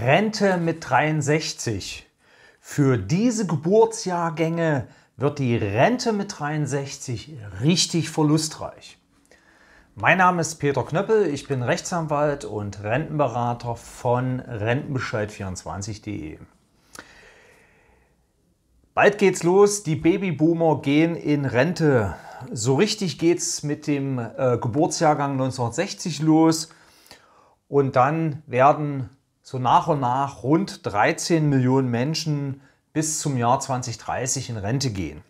Rente mit 63. Für diese Geburtsjahrgänge wird die Rente mit 63 richtig verlustreich. Mein Name ist Peter Knöppel, ich bin Rechtsanwalt und Rentenberater von Rentenbescheid24.de. Bald geht's los, die Babyboomer gehen in Rente. So richtig geht's mit dem äh, Geburtsjahrgang 1960 los und dann werden so nach und nach rund 13 Millionen Menschen bis zum Jahr 2030 in Rente gehen.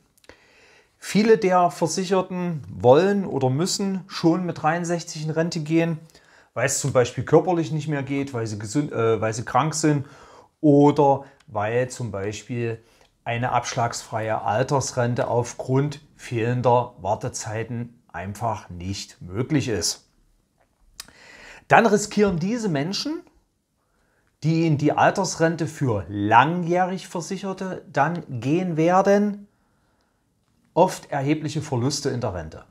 Viele der Versicherten wollen oder müssen schon mit 63 in Rente gehen, weil es zum Beispiel körperlich nicht mehr geht, weil sie, gesund, äh, weil sie krank sind oder weil zum Beispiel eine abschlagsfreie Altersrente aufgrund fehlender Wartezeiten einfach nicht möglich ist. Dann riskieren diese Menschen die in die Altersrente für langjährig Versicherte dann gehen werden, oft erhebliche Verluste in der Rente.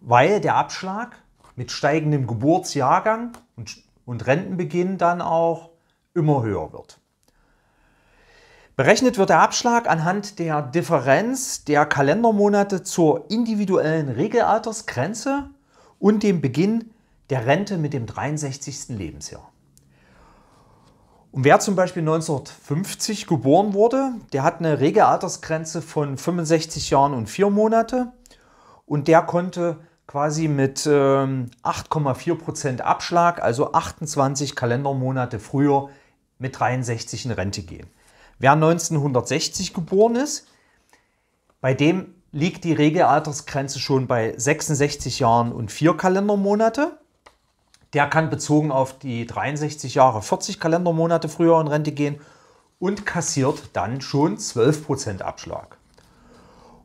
Weil der Abschlag mit steigendem Geburtsjahrgang und, und Rentenbeginn dann auch immer höher wird. Berechnet wird der Abschlag anhand der Differenz der Kalendermonate zur individuellen Regelaltersgrenze und dem Beginn der Rente mit dem 63. Lebensjahr. Und wer zum Beispiel 1950 geboren wurde, der hat eine rege Altersgrenze von 65 Jahren und 4 Monate und der konnte quasi mit 8,4% ähm, Prozent Abschlag, also 28 Kalendermonate früher, mit 63 in Rente gehen. Wer 1960 geboren ist, bei dem liegt die Regelaltersgrenze schon bei 66 Jahren und 4 Kalendermonate. Der kann bezogen auf die 63 Jahre 40 Kalendermonate früher in Rente gehen und kassiert dann schon 12% Abschlag.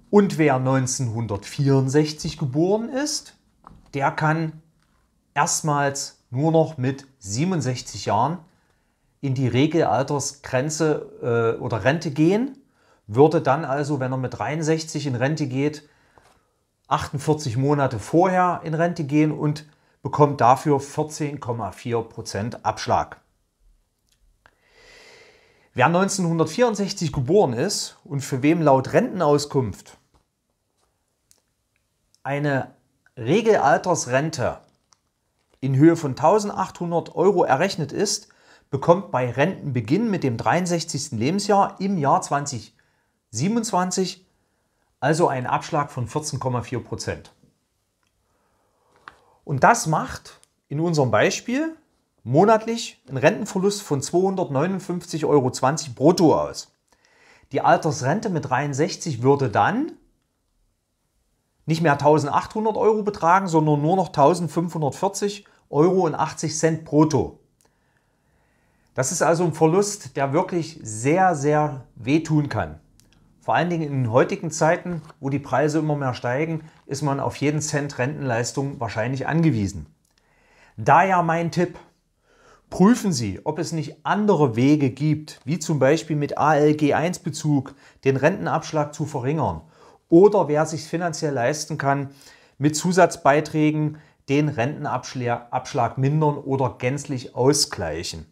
Und wer 1964 geboren ist, der kann erstmals nur noch mit 67 Jahren in die Regelaltersgrenze äh, oder Rente gehen, würde dann also, wenn er mit 63 in Rente geht, 48 Monate vorher in Rente gehen und bekommt dafür 14,4% Abschlag. Wer 1964 geboren ist und für wem laut Rentenauskunft eine Regelaltersrente in Höhe von 1800 Euro errechnet ist, bekommt bei Rentenbeginn mit dem 63. Lebensjahr im Jahr 2027 also einen Abschlag von 14,4 Prozent. Und das macht in unserem Beispiel monatlich einen Rentenverlust von 259,20 Euro brutto aus. Die Altersrente mit 63 würde dann nicht mehr 1800 Euro betragen, sondern nur noch 1540 Euro und 80 Cent brutto. Das ist also ein Verlust, der wirklich sehr, sehr wehtun kann. Vor allen Dingen in heutigen Zeiten, wo die Preise immer mehr steigen, ist man auf jeden Cent Rentenleistung wahrscheinlich angewiesen. Daher mein Tipp. Prüfen Sie, ob es nicht andere Wege gibt, wie zum Beispiel mit ALG-1-Bezug den Rentenabschlag zu verringern oder wer sich finanziell leisten kann, mit Zusatzbeiträgen den Rentenabschlag mindern oder gänzlich ausgleichen.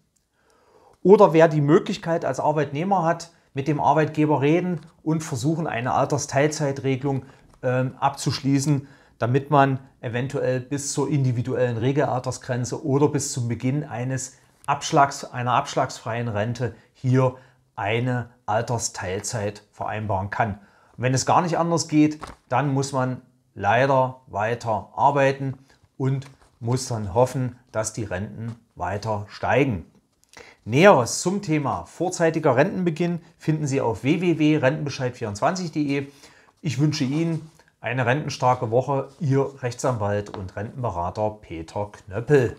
Oder wer die Möglichkeit als Arbeitnehmer hat, mit dem Arbeitgeber reden und versuchen, eine Altersteilzeitregelung ähm, abzuschließen, damit man eventuell bis zur individuellen Regelaltersgrenze oder bis zum Beginn eines Abschlags, einer abschlagsfreien Rente hier eine Altersteilzeit vereinbaren kann. Und wenn es gar nicht anders geht, dann muss man leider weiter arbeiten und muss dann hoffen, dass die Renten weiter steigen. Näheres zum Thema vorzeitiger Rentenbeginn finden Sie auf www.rentenbescheid24.de. Ich wünsche Ihnen eine rentenstarke Woche. Ihr Rechtsanwalt und Rentenberater Peter Knöppel.